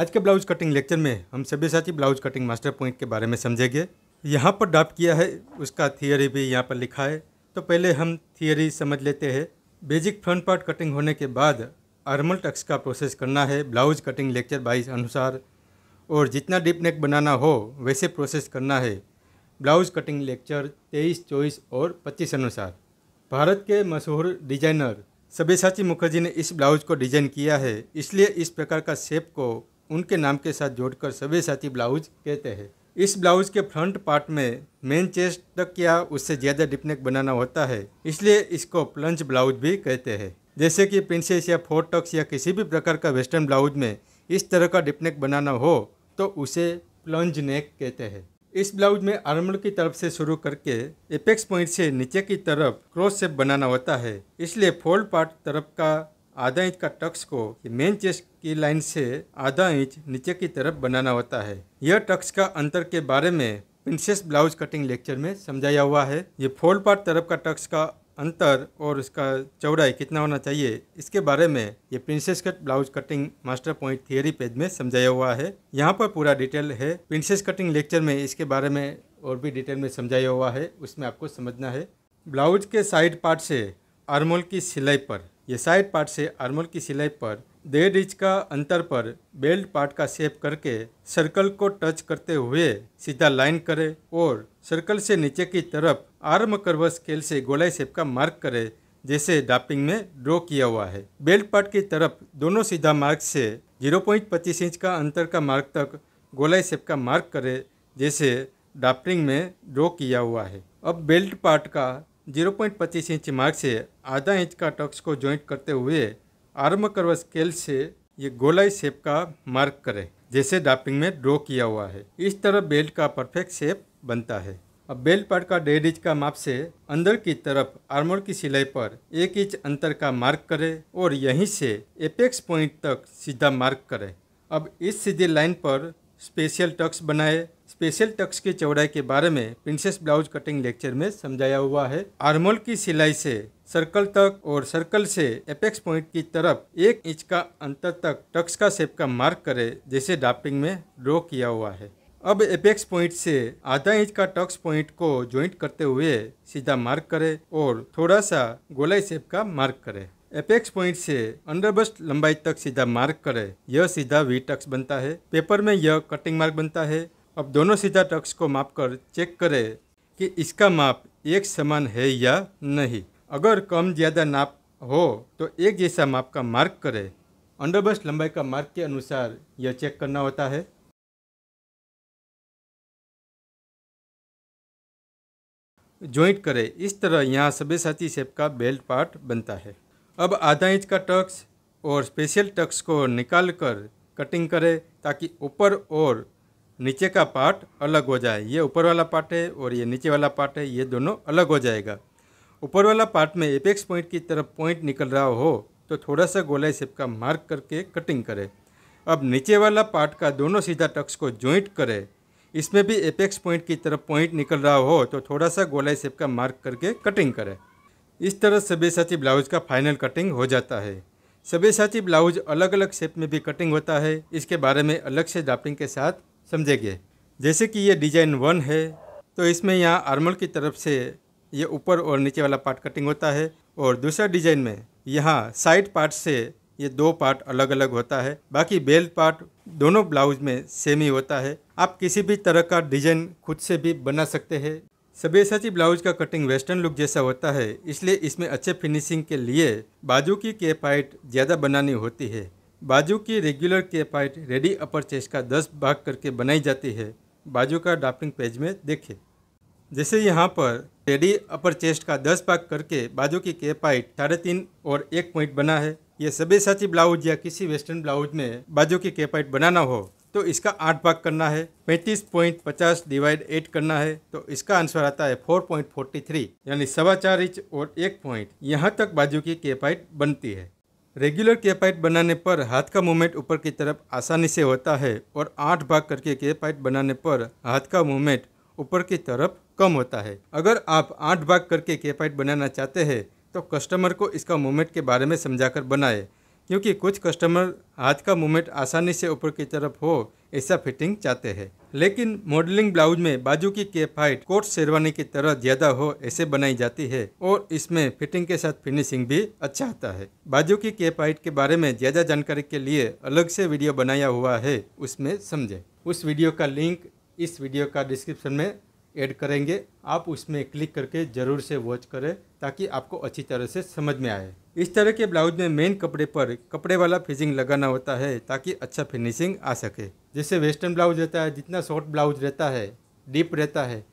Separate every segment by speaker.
Speaker 1: आज के blouse cutting lecture में हम सभी साथी ब्लाउज कटिंग मास्टर पॉइंट के बारे में समझेंगे यहाँ पर डाप किया है उसका थियोरी भी यहाँ पर लिखा है तो पहले हम थियोरी समझ लेते हैं बेसिक फ्रंट पार्ट कटिंग होने के बाद आर्मल टक्स का प्रोसेस करना है ब्लाउज कटिंग लेक्चर बाईस अनुसार और जितना डीप नेक बनाना हो वैसे प्रोसेस करना है ब्लाउज कटिंग लेक्चर तेईस चौबीस और पच्चीस अनुसार भारत के मशहूर डिजाइनर सभ्यसाची मुखर्जी ने इस ब्लाउज को डिजाइन किया है इसलिए इस प्रकार का शेप को उनके नाम के साथ जोड़कर सभी साथी ब्लाउज कहते हैं इस ब्लाउज के फ्रंट पार्ट में मेन चेस्ट तक या उससे ज़्यादा डिपनेक बनाना होता है इसलिए इसको प्लंज ब्लाउज भी कहते हैं जैसे कि प्रिंसेस या फोर टक्स या किसी भी प्रकार का वेस्टर्न ब्लाउज में इस तरह का डिपनेक बनाना हो तो उसे प्लंज नेक कहते हैं इस ब्लाउज में आर्मल की तरफ से शुरू करके एपेक्स पॉइंट से नीचे की तरफ क्रॉस शेप बनाना होता है इसलिए फोल्ड पार्ट तरफ का आधा इंच का टक्स को मेन चेस्ट की लाइन से आधा इंच नीचे की तरफ बनाना होता है यह टक्स का अंतर के बारे में प्रिंसेस ब्लाउज कटिंग लेक्चर में समझाया हुआ है ये फोल्ड पार्ट तरफ का टक्स का अंतर और उसका चौड़ाई कितना होना चाहिए इसके बारे में ये princess cut blouse cutting master point theory page में समझाया हुआ है यहाँ पर पूरा डिटेल है प्रिंसेस कटिंग लेक्चर में इसके बारे में और भी डिटेल में समझाया हुआ है उसमें आपको समझना है ब्लाउज के साइड पार्ट से आर्मोल की सिलाई पर ये साइड पार्ट से आर्मर की सिलाई पर डेढ़ इंच का अंतर पर बेल्ट पार्ट का सेप करके सर्कल को टच करते हुए सीधा लाइन करें और सर्कल से नीचे की तरफ आर्म कर्व स्केल से गोलाई सेप का मार्क करें जैसे डापिंग में ड्रॉ किया हुआ है बेल्ट पार्ट की तरफ दोनों सीधा मार्क से 0.25 इंच का अंतर का मार्क तक गोलाई सेप का मार्क करें जैसे डापिंग में ड्रॉ किया हुआ है अब बेल्ट पार्ट का जीरो पॉइंट पच्चीस इंच मार्ग से आधा इंच का टक्स को ज्वाइंट करते हुए आर्म कर्व स्केल से ये गोलाई शेप का मार्क करें जैसे डापिंग में ड्रॉ किया हुआ है इस तरह बेल्ट का परफेक्ट शेप बनता है अब बेल्ट पार्ट का डेढ़ इंच का माप से अंदर की तरफ आर्मर की सिलाई पर एक इंच अंतर का मार्क करें और यहीं से एपेक्स पॉइंट तक सीधा मार्क करें अब इस सीधी लाइन पर स्पेशल टक्स बनाए स्पेशल टक्स की चौड़ाई के बारे में प्रिंसेस ब्लाउज कटिंग लेक्चर में समझाया हुआ है आर्मोल की सिलाई से सर्कल तक और सर्कल से एपेक्स पॉइंट की तरफ एक इंच का अंतर तक टक्स का शेप का मार्क करें जैसे डाफ्टिंग में ड्रॉ किया हुआ है अब एपेक्स पॉइंट से आधा इंच का टक्स पॉइंट को ज्वाइंट करते हुए सीधा मार्क करें और थोड़ा सा गोलाई शेप का मार्क करें एपेक्स पॉइंट से अंडरबस्ट लंबाई तक सीधा मार्क करें यह सीधा वी टक्स बनता है पेपर में यह कटिंग मार्क बनता है अब दोनों सीधा टक्स को माप कर चेक करें कि इसका माप एक समान है या नहीं अगर कम ज़्यादा नाप हो तो एक जैसा माप का मार्क करें अंडरबस्ट लंबाई का मार्क के अनुसार यह
Speaker 2: चेक करना होता है जॉइंट करें इस तरह यहाँ सभी साथी सेप का बेल्ट पार्ट बनता है
Speaker 1: अब आधा इंच का टक्स और स्पेशल टक्स को निकाल कर कटिंग करें ताकि ऊपर और नीचे का पार्ट अलग हो जाए ये ऊपर वाला पार्ट है और ये नीचे वाला पार्ट है ये दोनों अलग हो जाएगा ऊपर वाला पार्ट में एपेक्स पॉइंट की तरफ पॉइंट निकल रहा हो तो थोड़ा सा गोलाई सेप का मार्क करके कटिंग करें अब नीचे वाला पार्ट का दोनों सीधा टक्स को जॉइंट करें इसमें भी एपेक्स पॉइंट की तरफ पॉइंट निकल रहा हो तो थोड़ा सा गोलाई सेप का मार्क करके कटिंग करें इस तरह सभ्यसाची ब्लाउज का फाइनल कटिंग हो जाता है सभ्यसाची ब्लाउज अलग अलग शेप में भी कटिंग होता है इसके बारे में अलग से ड्राफ्टिंग के साथ समझेंगे जैसे कि ये डिजाइन वन है तो इसमें यहाँ आर्मल की तरफ से ये ऊपर और नीचे वाला पार्ट कटिंग होता है और दूसरा डिजाइन में यहाँ साइड पार्ट से ये दो पार्ट अलग अलग होता है बाकी बेल्ट पार्ट दोनों ब्लाउज में सेम ही होता है आप किसी भी तरह का डिजाइन खुद से भी बना सकते हैं सब्यसाची ब्लाउज का कटिंग वेस्टर्न लुक जैसा होता है इसलिए इसमें अच्छे फिनिशिंग के लिए बाजू की केप हाइट ज़्यादा बनानी होती है बाजू की regular cap height ready upper chest का 10 भाग करके बनाई जाती है बाजू का ड्राफ्टिंग पेज में देखें जैसे यहाँ पर रेडी अपर चेस्ट का 10 भाग करके बाजू की केप हाइट साढ़े तीन और एक पॉइंट बना है ये सभी साथी ब्लाउज या किसी वेस्टर्न ब्लाउज में बाजू की केप हाइट बनाना हो तो इसका आठ भाग करना है पैंतीस पॉइंट पचास डिवाइड एट करना है तो इसका आंसर आता है फोर पॉइंट फोर्टी थ्री यानी सवा चार इंच और एक पॉइंट यहाँ तक बाजू की केपाइट बनती है रेगुलर केपाइट बनाने पर हाथ का मूवमेंट ऊपर की तरफ आसानी से होता है और आठ भाग करके केपाइट बनाने पर हाथ का मूवमेंट ऊपर की तरफ कम होता है अगर आप आठ भाग करके केपाइट बनाना चाहते हैं तो कस्टमर को इसका मूवमेंट के बारे में समझाकर बनाएं क्योंकि कुछ कस्टमर हाथ का मूवमेंट आसानी से ऊपर की तरफ हो ऐसा फिटिंग चाहते हैं लेकिन मॉडलिंग ब्लाउज में बाजू की केप हाइट कोट शेरवानी की तरह ज्यादा हो ऐसे बनाई जाती है और इसमें फिटिंग के साथ फिनिशिंग भी अच्छा आता है बाजू की केप हाइट के बारे में ज्यादा जानकारी के लिए अलग से वीडियो बनाया हुआ है उसमें समझें उस वीडियो का लिंक इस वीडियो का डिस्क्रिप्शन में ऐड करेंगे आप उसमें क्लिक करके ज़रूर से वॉच करें ताकि आपको अच्छी तरह से समझ में आए इस तरह के ब्लाउज में मेन कपड़े पर कपड़े वाला फिजिंग लगाना होता है ताकि अच्छा फिनिशिंग आ सके जैसे वेस्टर्न ब्लाउज रहता है जितना शॉर्ट ब्लाउज रहता है डीप रहता है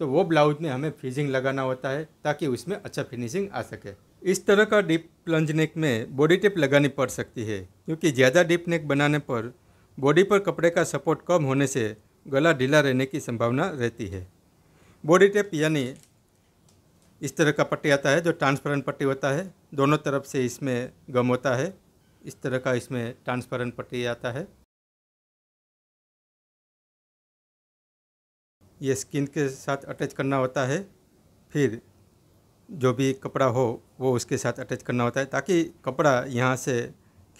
Speaker 1: तो वो ब्लाउज में हमें फिजिंग लगाना होता है ताकि उसमें अच्छा फिनिशिंग आ सके इस तरह का डीप प्लंज नेक में बॉडी टेप लगानी पड़ सकती है क्योंकि ज़्यादा डीप नेक बनाने पर बॉडी पर कपड़े का सपोर्ट कम होने से गला ढीला रहने की संभावना रहती है बॉडी टेप यानी इस तरह का पट्टी आता है जो ट्रांसपेरेंट पट्टी होता है दोनों तरफ से इसमें गम होता है इस तरह का इसमें ट्रांसपेरेंट पट्टी आता है ये स्किन के साथ अटैच करना होता है फिर जो भी कपड़ा हो वो उसके साथ अटैच करना होता है ताकि कपड़ा यहाँ से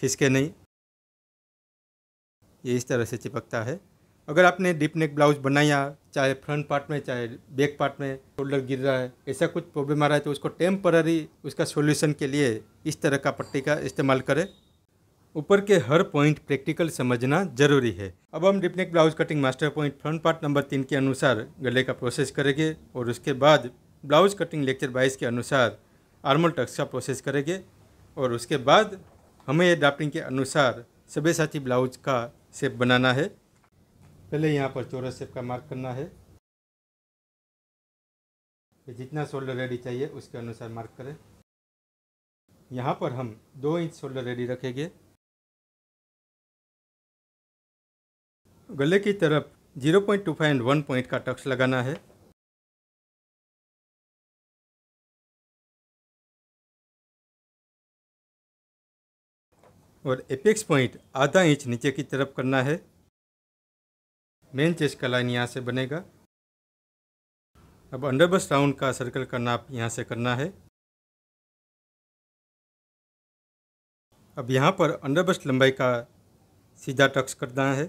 Speaker 1: खिसके नहीं ये इस तरह से चिपकता है अगर आपने डीप नेक ब्लाउज बनाया चाहे फ्रंट पार्ट में चाहे बैक पार्ट में शोल्डर गिर रहा है ऐसा कुछ प्रॉब्लम आ रहा है तो उसको टेम्पररी उसका सॉल्यूशन के लिए इस तरह का पट्टी का इस्तेमाल करें ऊपर के हर पॉइंट प्रैक्टिकल समझना जरूरी है अब हम deep neck blouse cutting master point front part number तीन के अनुसार गले का प्रोसेस करेंगे और उसके बाद ब्लाउज कटिंग लेक्चर बाइस के अनुसार आर्मल टक्स का प्रोसेस करेंगे और उसके बाद हमें ये ड्राफ्टिंग के अनुसार सभी साथी ब्लाउज का सेप बनाना है पहले यहाँ पर चौरस शेप का मार्क करना है
Speaker 2: जितना शोल्डर रेडी चाहिए उसके अनुसार मार्क करें यहाँ पर हम दो इंच शोल्डर रेडी रखेंगे गले की तरफ zero point two five and one point का टक्स लगाना है और एपेक्स पॉइंट आधा इंच नीचे की तरफ करना है मेन चेस्ट का लाइन यहाँ से बनेगा अब अंडरबस राउंड का सर्कल का नाप यहाँ से करना है अब यहाँ पर अंडरबस लंबाई का सीधा टक्स करना है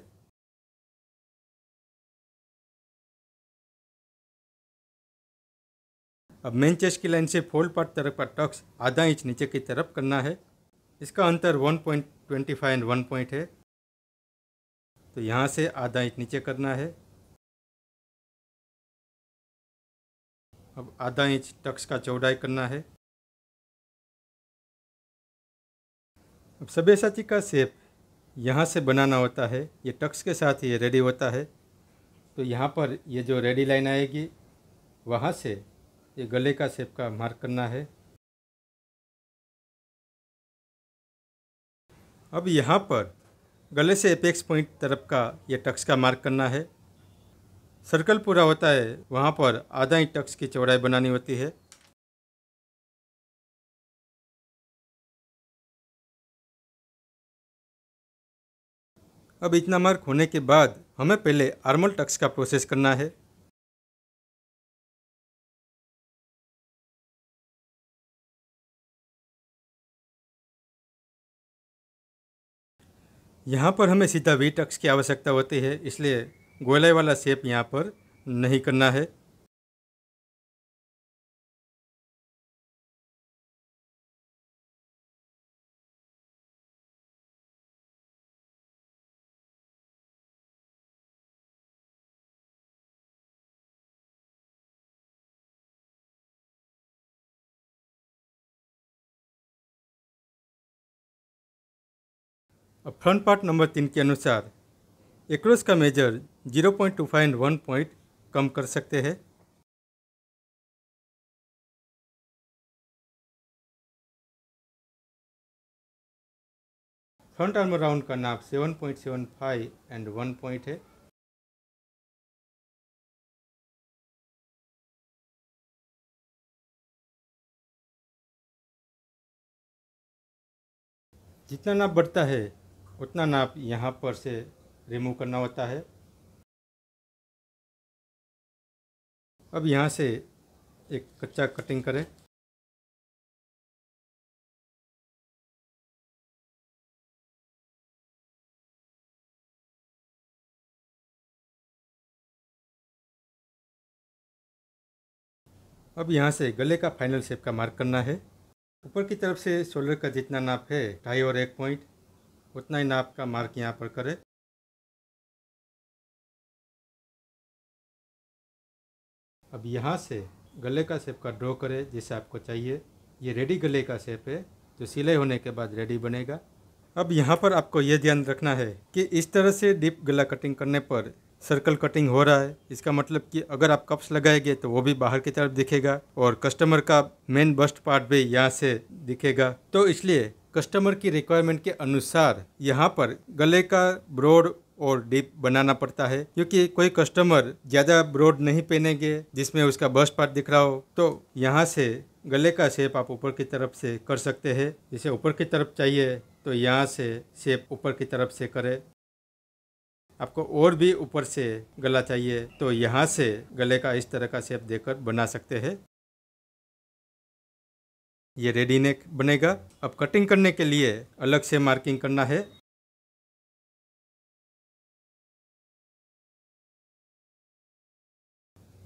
Speaker 2: अब मेन चेस्ट की लाइन से फोल्ड पार्ट तरफ का टक्स आधा इंच नीचे की तरफ
Speaker 1: करना है इसका अंतर 1.25 एंड 1 पॉइंट है
Speaker 2: तो यहाँ से आधा इंच नीचे करना है अब आधा इंच टक्स का चौड़ाई करना है
Speaker 1: अब सभ्यसाची का सेप यहाँ से बनाना होता है ये टक्स के साथ ये रेडी होता है तो यहाँ पर ये जो रेडी लाइन आएगी वहाँ से ये गले का सेप का मार्क करना है अब यहाँ पर गले से अपेक्स पॉइंट तरफ का यह टक्स का मार्क करना है सर्कल पूरा होता है वहाँ पर आधा
Speaker 2: इंच टक्स की चौड़ाई बनानी होती है अब इतना मार्क होने के बाद हमें पहले आर्मल टक्स का प्रोसेस करना है यहाँ पर हमें सीधा वीट अक्ष की आवश्यकता होती है इसलिए गोलाई वाला शेप यहाँ पर नहीं करना है अब फ्रंट पार्ट नंबर तीन के अनुसार एक्रोस का measure zero point two five one point कम कर सकते हैं फ्रंट आर्मर राउंड का नाप 7.75 एंड वन पॉइंट है जितना नाप बढ़ता है उतना नाप यहाँ पर से रिमूव करना होता है अब यहाँ से एक कच्चा कटिंग करें अब यहाँ से गले का फाइनल शेप का मार्क करना है ऊपर की तरफ से शोल्डर का जितना नाप है ढाई और एक पॉइंट उतना ही नाप का मार्क यहाँ पर करें अब यहाँ से गले का शेप का ड्रॉ करें जैसे आपको चाहिए ये रेडी गले का शेप है जो
Speaker 1: सिलाई होने के बाद रेडी बनेगा अब यहाँ पर आपको ये ध्यान रखना है कि इस तरह से डीप गला कटिंग करने पर सर्कल कटिंग हो रहा है इसका मतलब कि अगर आप कप्स लगाएंगे तो वो भी बाहर की तरफ दिखेगा और कस्टमर का मेन बस्ट पार्ट भी यहाँ से दिखेगा तो इसलिए कस्टमर की रिक्वायरमेंट के अनुसार यहाँ पर गले का ब्रॉड और डीप बनाना पड़ता है क्योंकि कोई कस्टमर ज़्यादा ब्रॉड नहीं पहनेंगे जिसमें उसका बस पार्ट दिख रहा हो तो यहाँ से गले का शेप आप ऊपर की तरफ से कर सकते हैं जिसे ऊपर की तरफ चाहिए तो यहाँ से शेप ऊपर की तरफ से करें आपको और भी ऊपर से गला चाहिए तो यहाँ से गले का इस तरह का शेप देकर
Speaker 2: बना सकते हैं ये रेडी नेक बनेगा अब कटिंग करने के लिए अलग से मार्किंग करना है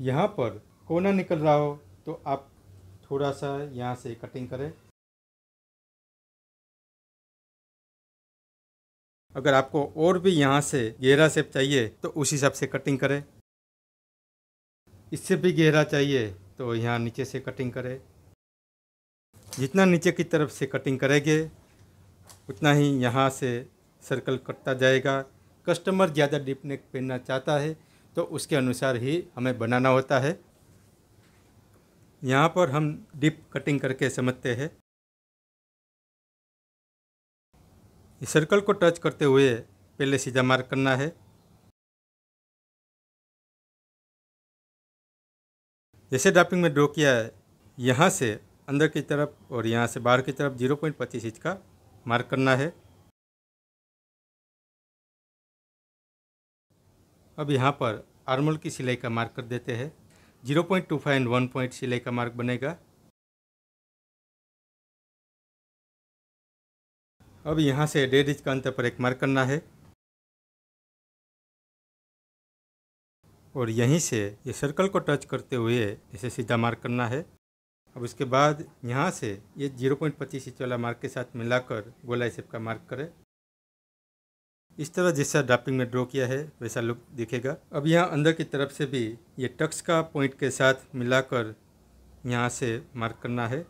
Speaker 2: यहाँ पर कोना निकल रहा हो तो आप थोड़ा सा यहाँ से कटिंग करें अगर आपको और भी यहाँ से गहरा सेप चाहिए तो उस हिसाब से कटिंग करें इससे भी गहरा
Speaker 1: चाहिए तो यहाँ नीचे से कटिंग करें जितना नीचे की तरफ से कटिंग करेंगे उतना ही यहाँ से सर्कल कटता जाएगा कस्टमर ज़्यादा डीप नेक पहनना चाहता है तो उसके अनुसार ही हमें बनाना होता है यहाँ पर हम डीप कटिंग करके समझते हैं
Speaker 2: इस सर्कल को टच करते हुए पहले सीधा मार्क करना है
Speaker 1: जैसे डापिंग में ड्रॉ किया है यहाँ से अंदर की तरफ और यहाँ से बाहर की तरफ जीरो पॉइंट पच्चीस इंच का मार्क करना है अब यहाँ पर आर्मल की सिलाई का मार्क कर देते हैं zero point two
Speaker 2: five and one point सिलाई का मार्क बनेगा अब यहाँ से डेढ़ इंच का अंतर पर एक मार्क करना है
Speaker 1: और यहीं से ये सर्कल को टच करते हुए इसे सीधा मार्क करना है अब उसके बाद यहाँ से ये जीरो पॉइंट पच्चीस इंच वाला मार्क के साथ मिलाकर गोलाई सेप का मार्क करें इस तरह जैसा ड्राफ्टिंग में ड्रॉ किया है वैसा लुक दिखेगा अब यहाँ अंदर की तरफ से भी ये टक्स का पॉइंट के साथ मिलाकर यहाँ से मार्क करना है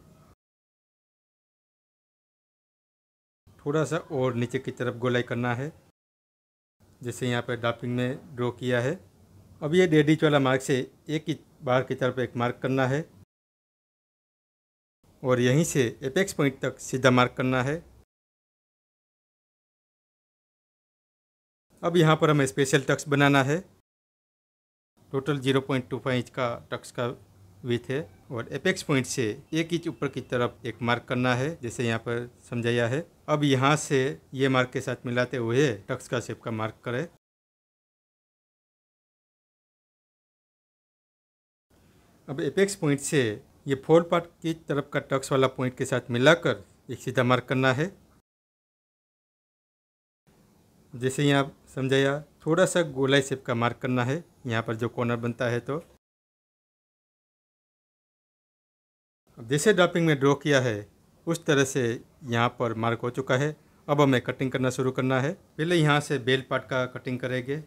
Speaker 1: थोड़ा सा और नीचे की तरफ गोलाई करना है जैसे यहाँ पर ड्राफ्टिंग में ड्रॉ किया है अब ये डेढ़ इंच वाला मार्क से एक इंच बाहर की तरफ एक
Speaker 2: मार्क करना है और यहीं से एपेक्स पॉइंट तक सीधा मार्क करना है अब यहाँ पर हमें स्पेशल टक्स बनाना है टोटल 0.25 इंच का टक्स का
Speaker 1: विथ है और एपेक्स पॉइंट से एक इंच ऊपर की तरफ एक मार्क करना है जैसे यहाँ पर
Speaker 2: समझाया है अब यहाँ से ये मार्क के साथ मिलाते हुए टक्स का शेप का मार्क करें अब एपेक्स पॉइंट से ये फोर पार्ट की तरफ का टक्स वाला पॉइंट के साथ मिलाकर एक सीधा
Speaker 1: मार्क करना है जैसे यहाँ समझाया थोड़ा सा गोलाई शेप का मार्क करना है यहाँ पर जो कॉर्नर बनता है तो जैसे ड्रॉपिंग में ड्रॉ किया है उस तरह से यहाँ पर मार्क हो चुका है अब हमें कटिंग करना शुरू करना है पहले यहाँ से बेल पार्ट का कटिंग
Speaker 2: करेंगे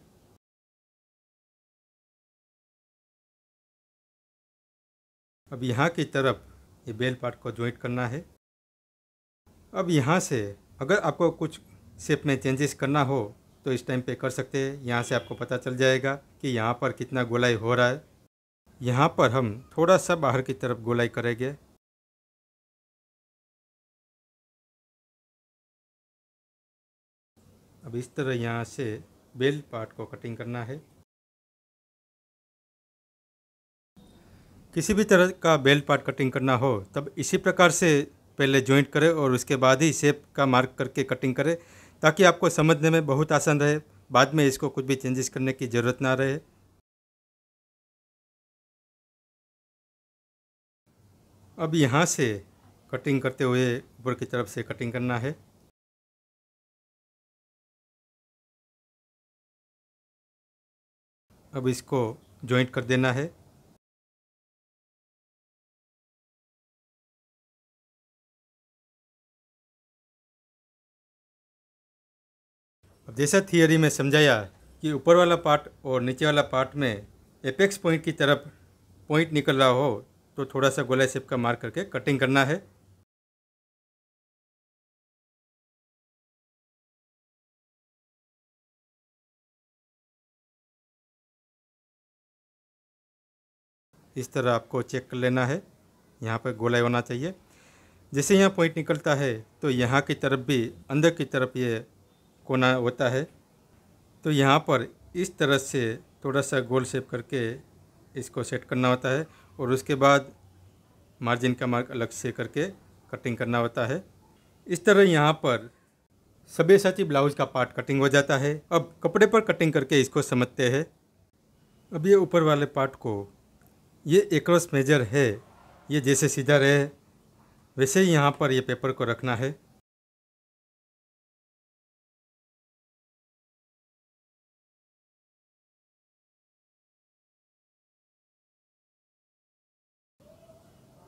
Speaker 2: अब यहाँ की तरफ ये बेल पार्ट को ज्वाइंट करना है
Speaker 1: अब यहाँ से अगर आपको कुछ शेप में चेंजेस करना हो तो इस टाइम पे कर सकते हैं यहाँ से आपको पता चल जाएगा कि यहाँ पर कितना गोलाई हो रहा है यहाँ पर हम
Speaker 2: थोड़ा सा बाहर की तरफ गोलाई करेंगे अब इस तरह यहाँ से बेल पार्ट को कटिंग करना है
Speaker 1: किसी भी तरह का बेल्ट पार्ट कटिंग करना हो तब इसी प्रकार से पहले ज्वाइंट करें और उसके बाद ही शेप का मार्क करके कटिंग करें ताकि आपको समझने में बहुत आसान रहे बाद में इसको कुछ भी चेंजेस करने की ज़रूरत ना रहे
Speaker 2: अब यहाँ से कटिंग करते हुए ऊपर की तरफ से कटिंग करना है अब इसको जॉइंट कर देना है जैसा थियोरी में समझाया
Speaker 1: कि ऊपर वाला पार्ट और नीचे वाला पार्ट में एपेक्स पॉइंट की तरफ पॉइंट निकल रहा
Speaker 2: हो तो थोड़ा सा गोला सेप का मार्क करके कटिंग करना है इस तरह
Speaker 1: आपको चेक कर लेना है यहाँ पर गोलाई होना चाहिए जैसे यहाँ पॉइंट निकलता है तो यहाँ की तरफ भी अंदर की तरफ ये कोना होता है तो यहाँ पर इस तरह से थोड़ा सा गोल शेप करके इसको सेट करना होता है और उसके बाद मार्जिन का मार्क अलग से करके कटिंग करना होता है इस तरह यहाँ पर सबे साची ब्लाउज का पार्ट कटिंग हो जाता है अब कपड़े पर कटिंग करके इसको समझते हैं अब ये ऊपर वाले पार्ट को ये एक्रॉस
Speaker 2: मेजर है ये जैसे सीधा रहे वैसे ही यहाँ पर ये पेपर को रखना है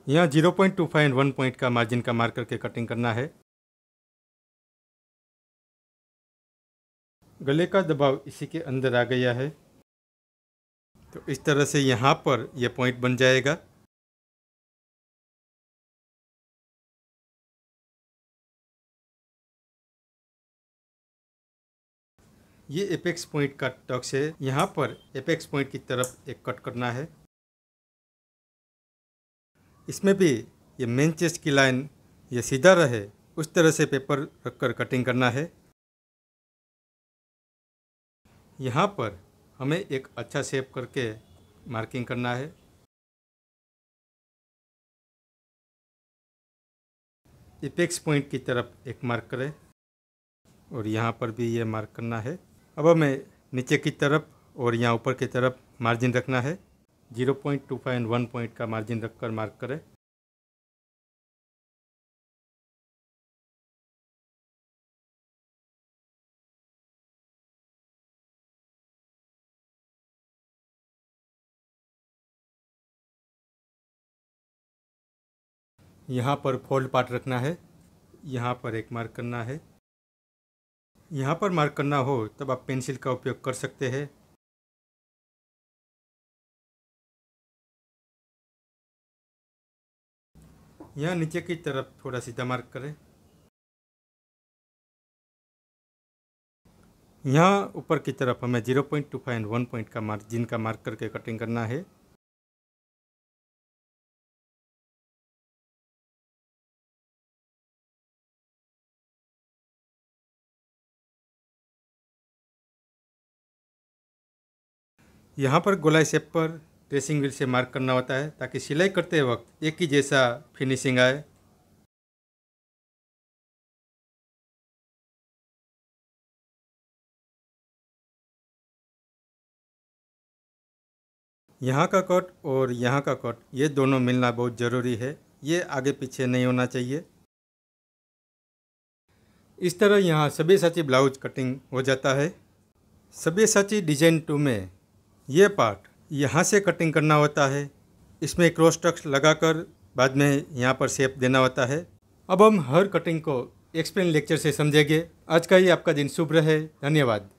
Speaker 2: यहाँ 0.25 फाइव वन पॉइंट का मार्जिन का मार्कर के कटिंग करना है गले का दबाव इसी के अंदर आ गया है तो इस तरह से यहाँ पर यह पॉइंट बन जाएगा ये एपेक्स पॉइंट का टक्स है यहाँ पर एपेक्स पॉइंट की तरफ एक कट करना है
Speaker 1: इसमें भी ये मेन चेस्ट की लाइन ये सीधा रहे उस तरह से पेपर रख कर कटिंग करना है
Speaker 2: यहाँ पर हमें एक अच्छा शेप करके मार्किंग करना है इपेक्स पॉइंट की तरफ एक मार्क करें और यहाँ पर भी ये मार्क करना है अब हमें
Speaker 1: नीचे की तरफ और यहाँ ऊपर की तरफ मार्जिन रखना है zero point two five and one point का
Speaker 2: मार्जिन रखकर मार्क करें यहाँ पर फोल्ड पार्ट रखना है यहाँ पर एक मार्क करना है यहाँ पर मार्क करना हो तब आप पेंसिल का उपयोग कर सकते हैं यहाँ नीचे की तरफ थोड़ा सीधा मार्क करें यहाँ ऊपर की तरफ हमें zero point two five one point का मार्क जिनका मार्क करके कटिंग करना है यहाँ पर गोलाई सेप पर ट्रेसिंग व्हील से मार्क करना होता है ताकि सिलाई करते वक्त एक ही जैसा फिनिशिंग आए यहाँ का कट और यहाँ का कट
Speaker 1: ये दोनों मिलना बहुत ज़रूरी है ये आगे पीछे नहीं होना चाहिए इस तरह यहाँ सभी साची ब्लाउज कटिंग हो जाता है सभी साची डिजाइन टू में ये पार्ट यहाँ से कटिंग करना होता है इसमें क्रॉस टक्स लगाकर बाद में यहाँ पर शेप देना होता है अब हम हर कटिंग को एक्सप्लेन लेक्चर से समझेंगे आज का ही आपका दिन शुभ रहे धन्यवाद